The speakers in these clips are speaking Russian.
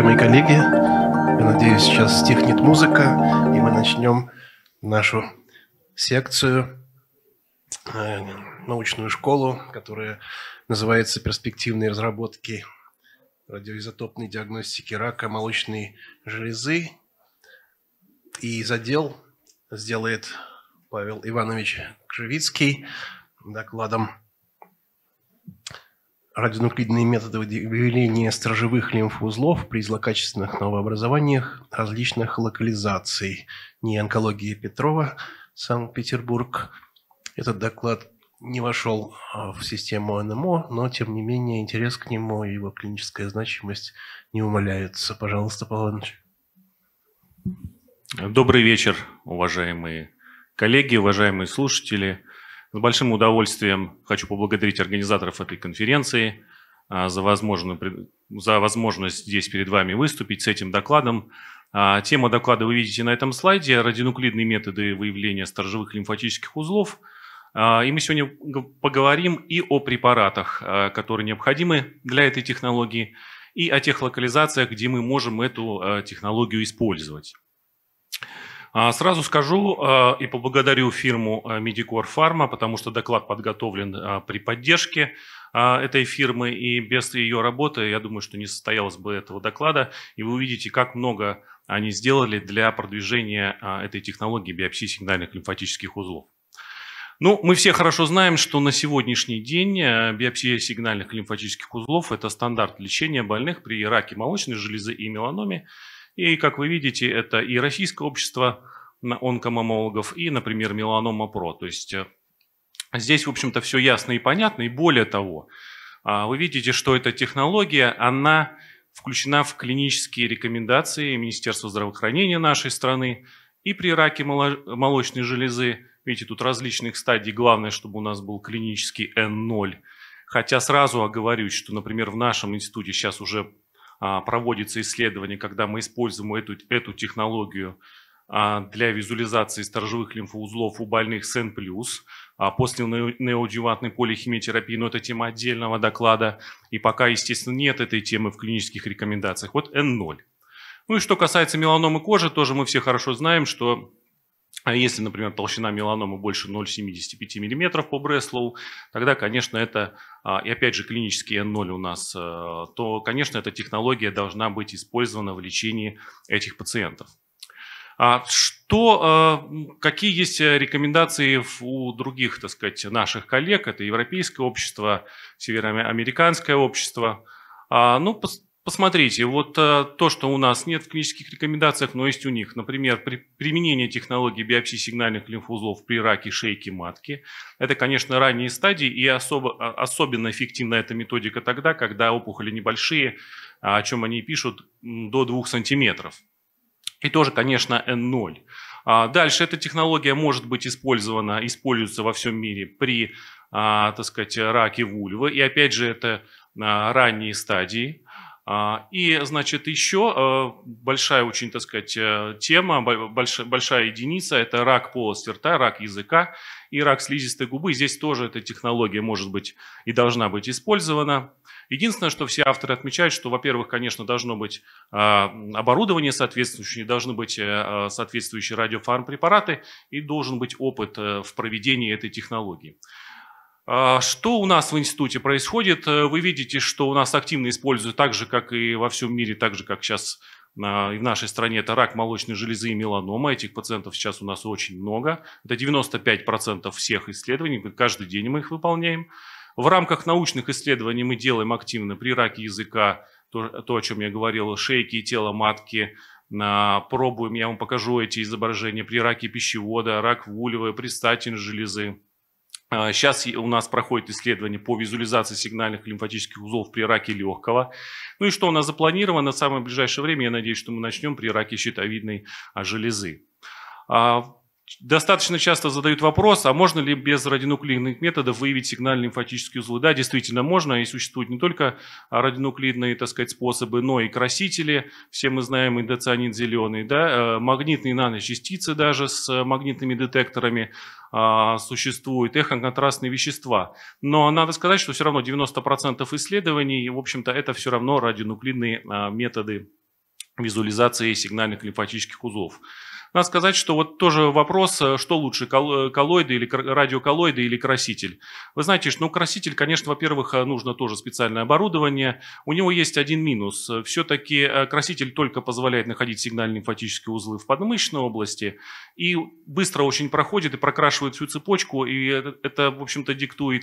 уважаемые коллеги. Я надеюсь, сейчас стихнет музыка, и мы начнем нашу секцию, э, научную школу, которая называется «Перспективные разработки радиоизотопной диагностики рака молочной железы». И задел сделает Павел Иванович Кжевицкий докладом радионуклидные методы выделения стражевых лимфоузлов при злокачественных новообразованиях различных локализаций. Не онкология Петрова, Санкт-Петербург. Этот доклад не вошел а, в систему НМО, но, тем не менее, интерес к нему и его клиническая значимость не умаляются. Пожалуйста, Павел Иванович. Добрый вечер, уважаемые коллеги, уважаемые слушатели. С большим удовольствием хочу поблагодарить организаторов этой конференции а, за, возможную, за возможность здесь перед вами выступить с этим докладом. А, тема доклада вы видите на этом слайде – радионуклидные методы выявления сторожевых лимфатических узлов. А, и мы сегодня поговорим и о препаратах, которые необходимы для этой технологии, и о тех локализациях, где мы можем эту технологию использовать. А, сразу скажу а, и поблагодарю фирму а, MediCor Pharma, потому что доклад подготовлен при поддержке этой фирмы, и без ее работы, я думаю, что не состоялось бы этого доклада, и вы увидите, как много они сделали для продвижения этой технологии биопсии сигнальных лимфатических узлов. Ну, мы все хорошо знаем, что на сегодняшний день биопсия сигнальных лимфатических узлов – это стандарт лечения больных при раке молочной железы и меланоме. И, как вы видите, это и Российское общество онкомамологов, и, например, Меланома Про. То есть э, здесь, в общем-то, все ясно и понятно. И более того, а, вы видите, что эта технология, она включена в клинические рекомендации Министерства здравоохранения нашей страны. И при раке молочной железы, видите, тут различных стадий, главное, чтобы у нас был клинический N0. Хотя сразу оговорюсь, что, например, в нашем институте сейчас уже а, проводится исследование, когда мы используем эту, эту технологию а, для визуализации сторожевых лимфоузлов у больных с Н+, а, после неодювантной полихимиотерапии, но это тема отдельного доклада, и пока, естественно, нет этой темы в клинических рекомендациях. Вот n 0 Ну и что касается меланомы кожи, тоже мы все хорошо знаем, что а если, например, толщина меланомы больше 0,75 мм по Бреслоу, тогда, конечно, это, а, и опять же, клинический N0 у нас, э, то, конечно, эта технология должна быть использована в лечении этих пациентов. А что, э, какие есть э, рекомендации у других, так сказать, наших коллег? Это Европейское общество, Североамериканское общество. А, ну, Посмотрите, вот а, то, что у нас нет в клинических рекомендациях, но есть у них. Например, при применение технологии биопсии сигнальных лимфузлов при раке шейки матки. Это, конечно, ранние стадии, и особо, а, особенно эффективна эта методика тогда, когда опухоли небольшие, а, о чем они пишут, до 2 сантиметров. И тоже, конечно, N0. А дальше эта технология может быть использована, используется во всем мире при, а, так сказать, раке вульвы. И опять же, это а, ранние стадии а, и, значит, еще э, большая очень, так сказать, э, тема, большая, большая единица – это рак полости рта, рак языка и рак слизистой губы. Здесь тоже эта технология может быть и должна быть использована. Единственное, что все авторы отмечают, что, во-первых, конечно, должно быть а, оборудование соответствующее, должны быть э, а, соответствующие радиофармпрепараты и должен быть опыт в проведении этой технологии. А что у нас в институте происходит? Э, вы видите, что у нас активно используют так же, как и во всем мире, так же, как сейчас и в нашей стране, это рак молочной железы и меланома. Этих пациентов сейчас у нас очень много. Это 95% всех исследований. Каждый день мы их выполняем. В рамках научных исследований мы делаем активно при раке языка то, то о чем я говорил, шейки и тело матки, пробуем, я вам покажу эти изображения при раке пищевода, рак вульвы, предстательной железы. Сейчас а, у нас проходит исследование по визуализации сигнальных лимфатических узлов при раке легкого. Ну и что у нас запланировано в самое ближайшее время, я надеюсь, что мы начнем при раке щитовидной а, железы. А, достаточно часто задают вопрос, а можно ли без радионуклидных методов выявить сигнальные лимфатические узлы? Да, действительно можно, и существуют не только радионуклидные, так сказать, способы, но и красители, все мы знаем, индоцианин зеленый, да, э, магнитные наночастицы даже с магнитными детекторами, а, существуют эхоконтрастные вещества. Но надо сказать, что все равно 90% исследований, в общем-то, это все равно радионуклидные а, методы визуализации сигнально-лимфатических узлов. Надо сказать, что вот тоже вопрос, э, что лучше, э, коллоиды или радиоколлоиды или краситель. Вы знаете, что ну, краситель, конечно, во-первых, э, нужно тоже специальное оборудование. У него есть один минус. Все-таки краситель только позволяет находить сигнальные лимфатические узлы в подмышечной области и быстро очень проходит и прокрашивает всю цепочку. И это, это в общем-то, диктует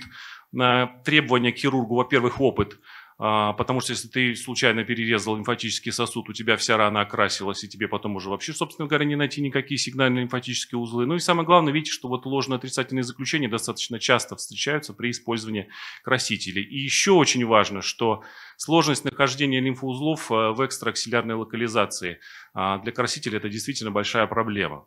требования к хирургу, во-первых, опыт а, потому что если ты случайно перерезал лимфатический сосуд, у тебя вся рана окрасилась, и тебе потом уже вообще, собственно говоря, не найти никакие сигнальные лимфатические узлы. Ну и самое главное, видите, что вот ложно-отрицательные заключения достаточно часто встречаются при использовании красителей. И еще очень важно, что сложность нахождения лимфоузлов э, в экстрааксиллярной локализации а, для красителя это действительно большая проблема.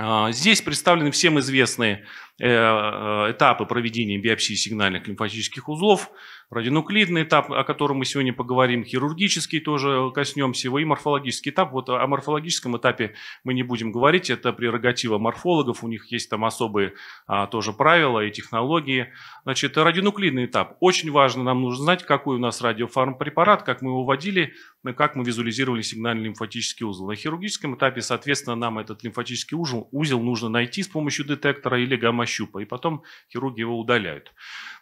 А, здесь представлены всем известные э, э, этапы проведения биопсии сигнальных лимфатических узлов, радионуклидный этап, о котором мы сегодня поговорим, хирургический тоже коснемся его, и морфологический этап. Вот о морфологическом этапе мы не будем говорить, это прерогатива морфологов, у них есть там особые а, тоже правила и технологии. Значит, радионуклидный этап. Очень важно, нам нужно знать, какой у нас радиофармпрепарат, как мы его вводили, как мы визуализировали сигнальный лимфатический узел. На хирургическом этапе, соответственно, нам этот лимфатический узел, узел нужно найти с помощью детектора или гамма-щупа, и потом хирурги его удаляют.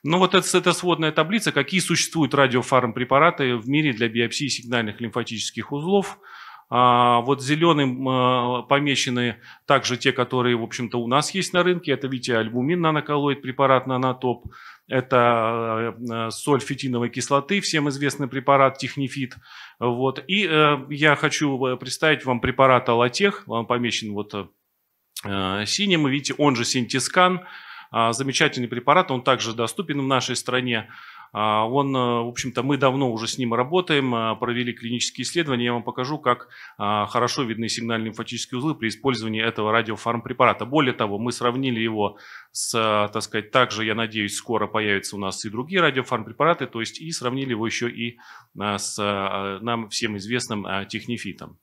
Но ну, вот это, это сводная таблица, какие существуют радиофармпрепараты в мире для биопсии сигнальных лимфатических узлов. А, вот зеленым а, помечены также те, которые, в общем-то, у нас есть на рынке. Это, видите, альбумин наноколоид, препарат нанотоп это э, э, соль фитиновой кислоты, всем известный препарат Технифит. Вот. И э, я хочу представить вам препарат Алатех, он помечен вот синим, вы видите, он же Синтискан, а, замечательный препарат, он также доступен в нашей стране. А, он, э, в общем-то, мы давно уже с ним работаем, а, провели клинические исследования. Я вам покажу, как а, хорошо видны сигнально-лимфатические узлы при использовании этого радиофармпрепарата. Более того, мы сравнили его с, так сказать, также, я надеюсь, скоро появятся у нас и другие радиофармпрепараты, то есть и сравнили его еще и с нам всем известным технифитом.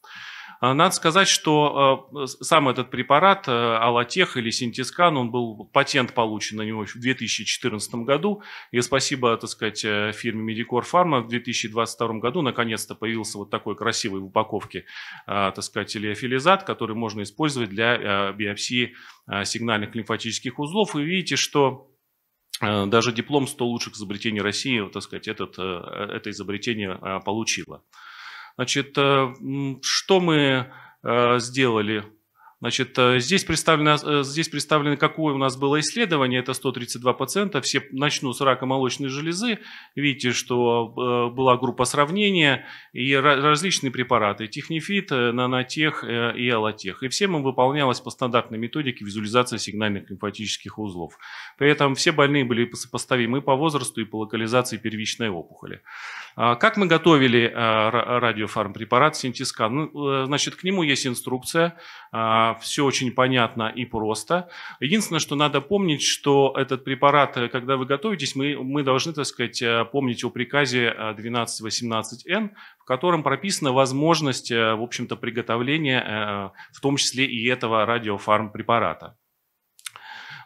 А надо сказать, что э, сам этот препарат э, Алатех или Синтискан, он был патент получен на него в 2014 году. И спасибо, так сказать, э, фирме Medicor Pharma в 2022 году наконец-то появился вот такой красивый в упаковке, так сказать, леофилизат, который можно использовать для биопсии сигнальных лимфатических узлов. И видите, что даже диплом 100 лучших изобретений России, так сказать, этот, это изобретение получило. Значит, э, что мы э, сделали Значит, э, здесь представлено, э, здесь представлено, какое у нас было исследование, это 132 пациента, все начну с рака молочной железы, видите, что э, была группа сравнения и различные препараты, технефит, нанотех и аллотех. И всем им выполнялась по стандартной методике визуализация сигнальных лимфатических узлов. При этом все больные были сопоставимы по возрасту и по локализации первичной опухоли. А как мы готовили радиофармпрепарат Синтискан? Ну, значит, к нему есть инструкция, а, все очень понятно и просто. Единственное, что надо помнить, что этот препарат, э, когда вы готовитесь, мы, мы должны, так сказать, э, помнить о приказе 1218Н, э, в котором прописана возможность, в общем-то, приготовления, в том числе и этого радиофармпрепарата.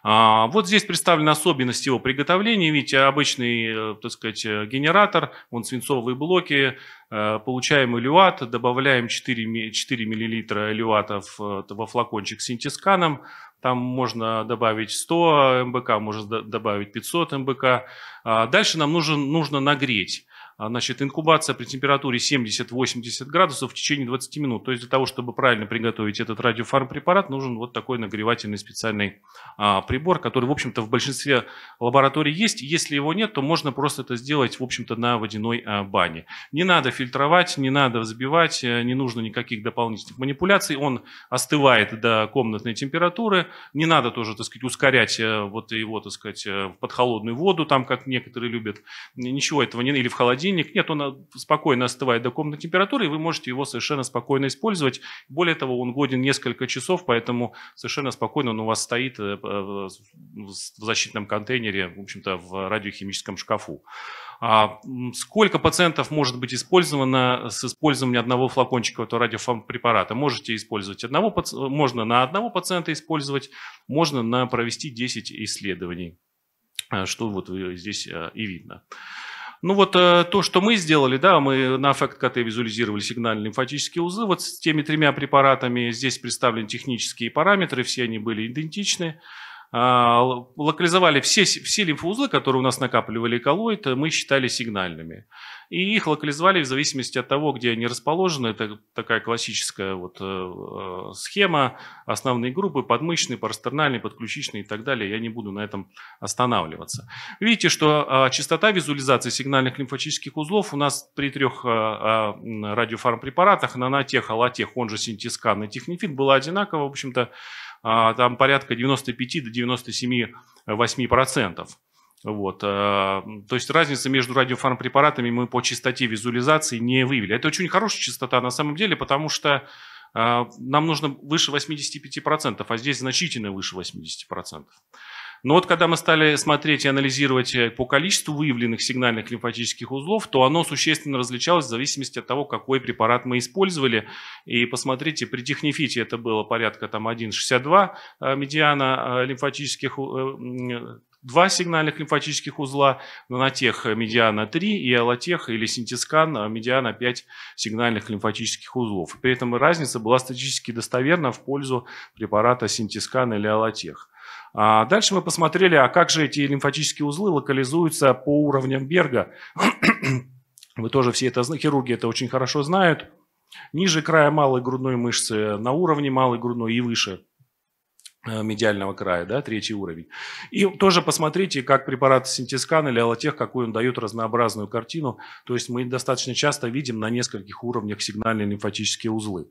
А, вот здесь представлены особенности его приготовления. Видите, обычный, э, так сказать, э, генератор, он свинцовые блоки, э, получаем элюат, добавляем 4, 4 мл элюата во флакончик с синтисканом, там можно добавить 100 МБК, можно добавить 500 МБК. А дальше нам нужен, нужно нагреть. А, значит, инкубация при температуре 70-80 градусов в течение 20 минут. То есть для того, чтобы правильно приготовить этот радиофармпрепарат, нужен вот такой нагревательный специальный а, прибор, который, в общем-то, в большинстве лабораторий есть. Если его нет, то можно просто это сделать, в общем-то, на водяной а, бане. Не надо фильтровать, не надо взбивать, э, не нужно никаких дополнительных манипуляций. Он остывает до комнатной температуры. Не надо тоже, так сказать, ускорять э, вот его, так сказать, э, под холодную воду, там, как некоторые любят. Ничего этого не... Или в холодильник холодильник. Нет, он а, спокойно остывает до комнатной температуры, и вы можете его совершенно спокойно использовать. Более того, он годен несколько часов, поэтому совершенно спокойно он у вас стоит э, э, в защитном контейнере, в общем-то, в радиохимическом шкафу. А, сколько пациентов может быть использовано с использованием одного флакончика этого радиопрепарата? Можете использовать одного, можно на одного пациента использовать, можно на провести 10 исследований а, что вот э, здесь и видно. Ну вот э, то, что мы сделали, да, мы на эффект КТ визуализировали сигнальные лимфатические узлы. Вот с теми тремя препаратами здесь представлены технические параметры, все они были идентичны. А, локализовали все, все лимфоузлы, которые у нас накапливали коллоид, э, мы считали сигнальными. И их локализовали в зависимости от того, где они расположены. Это такая классическая вот, э, э схема, основные группы, подмышечные, парастернальные, подключичные и так далее. Я не буду на этом останавливаться. Видите, что э, частота визуализации сигнальных лимфатических узлов у нас при трех э, э, радиофармпрепаратах, нанотех, аллотех, он же синтискан и технифит, была одинакова, в общем-то, а, там порядка 95 до 97-8 процентов. Вот. А, то есть разница между радиофармпрепаратами мы по частоте визуализации не выявили. Это очень хорошая частота на самом деле, потому что а, нам нужно выше 85%, а здесь значительно выше 80%. Но вот когда мы стали смотреть и анализировать э, по количеству выявленных сигнальных лимфатических узлов, то оно существенно различалось в зависимости от того, какой препарат мы использовали. И посмотрите, при технефите это было порядка там 1,62 э, медиана э, лимфатических два сигнальных лимфатических узла, нанотех медиана 3 и аллотех или синтискан медиана 5 сигнальных лимфатических узлов. При этом разница была статистически достоверна в пользу препарата синтискан или аллотех. А дальше мы посмотрели, а как же эти лимфатические узлы локализуются по уровням Берга. Вы тоже все это, хирурги это очень хорошо знают. Ниже края малой грудной мышцы, на уровне малой грудной и выше э, медиального края, да, третий уровень. И тоже посмотрите, как препарат синтискан или аллотех, какую он дает разнообразную картину. То есть мы достаточно часто видим на нескольких уровнях сигнальные лимфатические узлы.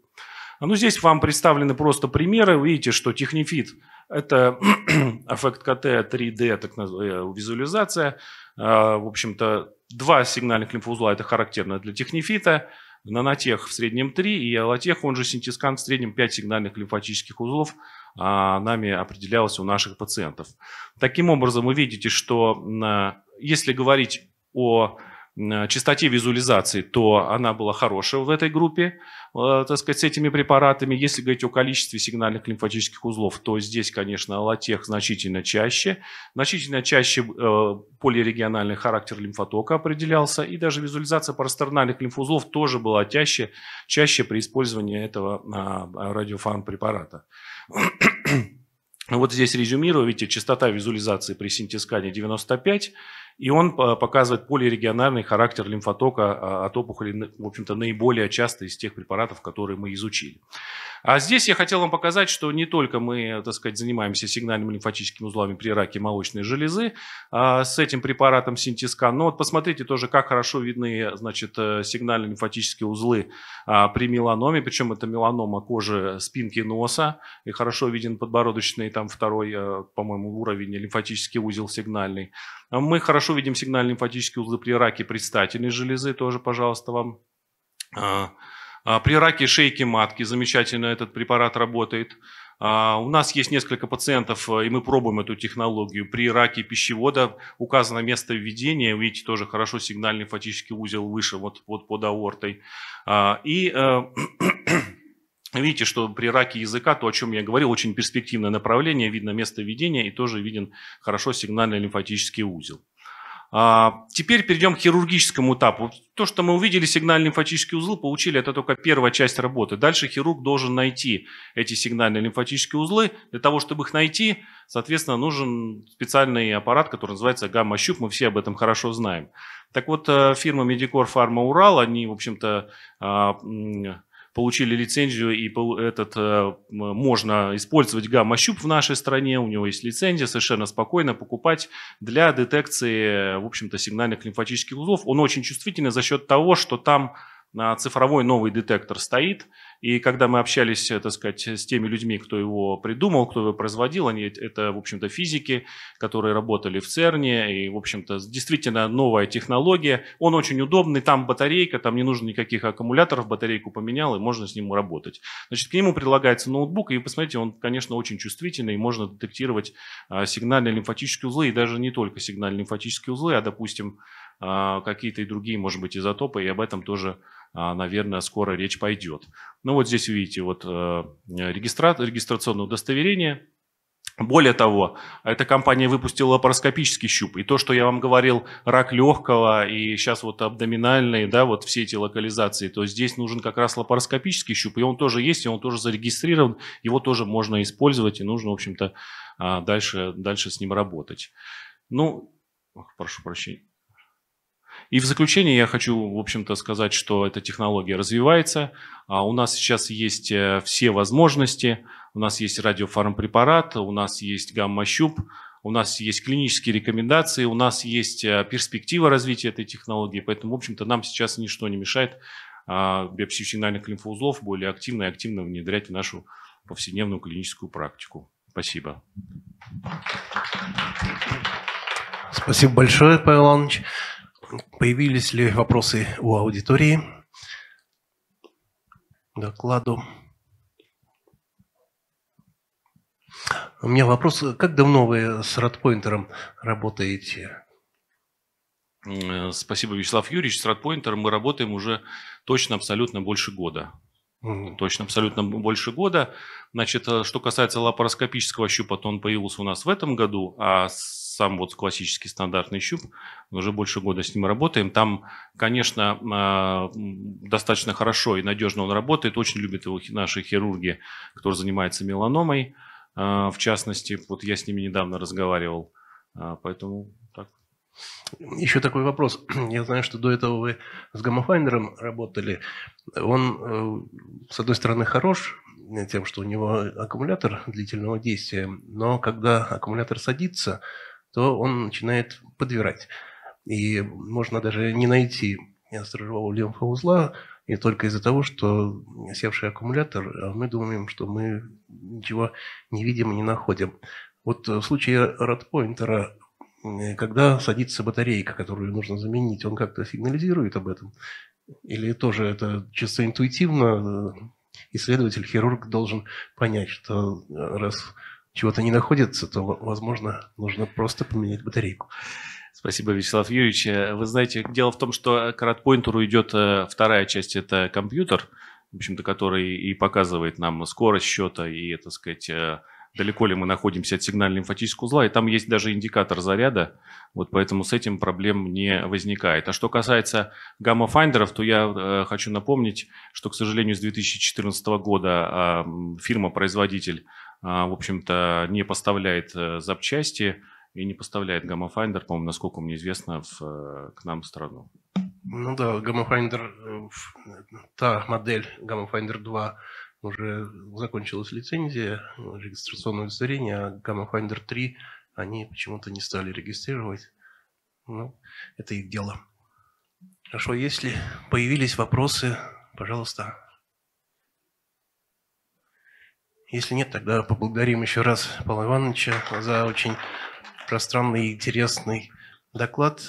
А, ну, здесь вам представлены просто примеры. Вы видите, что технифит – это эффект КТ 3D, так называемая э, визуализация. А, в общем-то, два сигнальных лимфоузла – это характерно для технифита. Нанотех в среднем 3 и алатех он же синтискан, в среднем 5 сигнальных лимфатических узлов а, нами определялось у наших пациентов. Таким образом, вы видите, что если говорить о Э, частоте визуализации, то она была хорошая в этой группе, э, так сказать, с этими препаратами. Если говорить о количестве сигнальных лимфатических узлов, то здесь, конечно, латех значительно чаще. Значительно чаще э, полирегиональный характер лимфотока определялся, и даже визуализация парастернальных лимфоузлов тоже была чаще, чаще при использовании этого а, радиофармпрепарата. Вот здесь резюмирую, видите, частота визуализации при синтескане 95, и он э, показывает полирегиональный характер лимфотока а, от опухоли, в общем-то, наиболее часто из тех препаратов, которые мы изучили. А здесь я хотел вам показать, что не только мы, так сказать, занимаемся сигнальными лимфатическими узлами при раке молочной железы а с этим препаратом Синтиска, но вот посмотрите тоже, как хорошо видны, значит, э, сигнальные лимфатические узлы а, при меланоме, причем это меланома кожи э, спинки носа, и хорошо виден подбородочный, там второй, по-моему, уровень, лимфатический узел сигнальный. Мы хорошо Хорошо видим сигнал лимфатические узлы при раке предстательной железы, тоже, пожалуйста, вам. А, а, при раке шейки матки замечательно этот препарат работает. А, у нас есть несколько пациентов, э, и мы пробуем эту технологию. При раке пищевода указано место введения. Видите, тоже хорошо сигнал лимфатический узел выше, вот, вот под аортой. И э, Видите, что при раке языка, то, о чем я говорил, очень перспективное направление, видно место введения и тоже виден хорошо сигнально-лимфатический узел. А, теперь перейдем к хирургическому этапу. То, что мы увидели, сигнальные лимфатические узлы, получили, это только первая часть работы. Дальше хирург должен найти эти сигнальные лимфатические узлы. Для того, чтобы их найти, соответственно, нужен специальный аппарат, который называется гамма-щуп. Мы все об этом хорошо знаем. Так вот, э, фирма MediCor Pharma Урал, они, в общем-то, а, получили лицензию и этот, э, можно использовать гамма-щуп в нашей стране, у него есть лицензия, совершенно спокойно покупать для детекции, в общем-то, сигнальных лимфатических узлов. Он очень чувствительный за счет того, что там а, цифровой новый детектор стоит – и когда мы общались, э, так сказать, с теми людьми, кто его придумал, кто его производил, они это, в общем-то, физики, которые работали в ЦЕРНе, и, в общем-то, действительно новая технология. Он очень удобный, там батарейка, там не нужно никаких аккумуляторов, батарейку поменял, и можно с ним работать. Значит, к нему прилагается ноутбук, и посмотрите, он, конечно, очень чувствительный, и можно детектировать а, сигнальные лимфатические узлы, и даже не только сигнальные лимфатические узлы, а, допустим, а, какие-то и другие, может быть, изотопы, и об этом тоже а, наверное, скоро речь пойдет. Ну вот здесь видите вот э, регистра... регистрационное удостоверение, более того, эта компания выпустила лапароскопический щуп. И то, что я вам говорил, рак легкого и сейчас вот абдоминальные, да, вот все эти локализации, то здесь нужен как раз лапароскопический щуп. И он тоже есть, и он тоже зарегистрирован, его тоже можно использовать, и нужно, в общем-то, а, дальше, дальше с ним работать. Ну, прошу прощения. И в заключение я хочу, в общем-то, сказать, что эта технология развивается. А, у нас сейчас есть э, все возможности. У нас есть радиофармпрепарат, у нас есть гамма-щуп, у нас есть клинические рекомендации, у нас есть э, перспектива развития этой технологии. Поэтому, в общем-то, нам сейчас ничто не мешает а, биопсисигнальных лимфоузлов более активно и активно внедрять в нашу повседневную клиническую практику. Спасибо. Спасибо большое, Павел Иванович. Появились ли вопросы у аудитории докладу? У меня вопрос, как давно вы с Радпойнтером работаете? Э, спасибо, Вячеслав Юрьевич. С Радпойнтером мы работаем уже точно абсолютно больше года. Mm. Точно абсолютно больше года. Значит, э, что касается лапароскопического щупа, то он появился у нас в этом году, а с сам вот классический стандартный щуп, уже больше года с ним работаем. Там, конечно, а, достаточно хорошо и надежно он работает, очень любят его наши хирурги, кто занимается меланомой, а, в частности. Вот я с ними недавно разговаривал, а, поэтому так. Еще такой вопрос. Я знаю, что до этого вы с гомофайнером работали. Он, э, с одной стороны, хорош тем, что у него аккумулятор длительного действия, но когда аккумулятор садится, то он начинает подвирать. И можно даже не найти стражевого лимфоузла, и только из-за того, что севший аккумулятор, а мы думаем, что мы ничего не видим и не находим. Вот в случае радпоинтера, э, когда садится батарейка, которую нужно заменить, он как-то сигнализирует об этом? Или тоже это чисто интуитивно э, исследователь, хирург должен понять, что раз чего-то не находится, то, возможно, нужно просто поменять батарейку. Спасибо, Вячеслав Юрьевич. Э, вы знаете, дело в том, что к Радпойнтеру идет э, вторая часть, это компьютер, в общем-то, который и показывает нам скорость счета и, так сказать, э, далеко ли мы находимся от сигнально-лимфатического узла, и там есть даже индикатор заряда, вот поэтому с этим проблем не возникает. А что касается гамма-файндеров, то я э, хочу напомнить, что, к сожалению, с 2014 года э, фирма-производитель а, в общем-то, не поставляет э, запчасти и не поставляет GammaFinder, по-моему, насколько мне известно, в, э, к нам в страну. Ну да, GammaFinder, э, та модель GammaFinder 2 уже закончилась лицензия, регистрационное удостоверение, а GammaFinder 3 они почему-то не стали регистрировать. Ну, это их дело. Хорошо, если появились вопросы, пожалуйста, если нет, тогда поблагодарим еще раз Павла Ивановича за очень пространный и интересный доклад.